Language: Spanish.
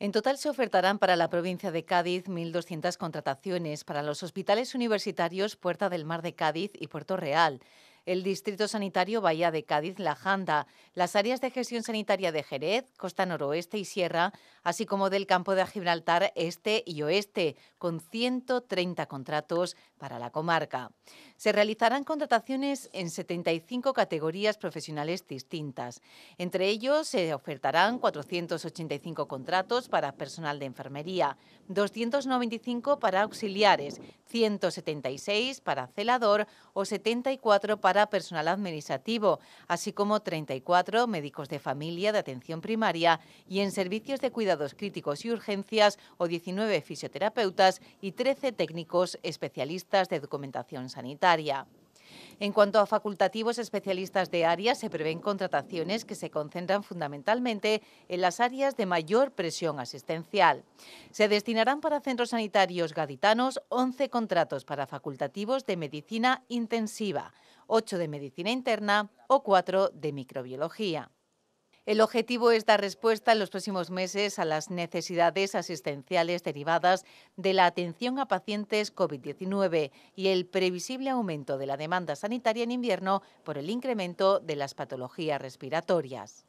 En total se ofertarán para la provincia de Cádiz 1.200 contrataciones para los hospitales universitarios Puerta del Mar de Cádiz y Puerto Real, el Distrito Sanitario Bahía de Cádiz La Janda, las áreas de gestión sanitaria de Jerez, Costa Noroeste y Sierra, así como del campo de Gibraltar Este y Oeste, con 130 contratos para la comarca. Se realizarán contrataciones en 75 categorías profesionales distintas. Entre ellos se ofertarán 485 contratos para personal de enfermería, 295 para auxiliares, 176 para celador o 74 para personal administrativo, así como 34 médicos de familia de atención primaria y en servicios de cuidados críticos y urgencias o 19 fisioterapeutas y 13 técnicos especialistas de documentación sanitaria. En cuanto a facultativos especialistas de área, se prevén contrataciones que se concentran fundamentalmente en las áreas de mayor presión asistencial. Se destinarán para centros sanitarios gaditanos 11 contratos para facultativos de medicina intensiva, 8 de medicina interna o 4 de microbiología. El objetivo es dar respuesta en los próximos meses a las necesidades asistenciales derivadas de la atención a pacientes COVID-19 y el previsible aumento de la demanda sanitaria en invierno por el incremento de las patologías respiratorias.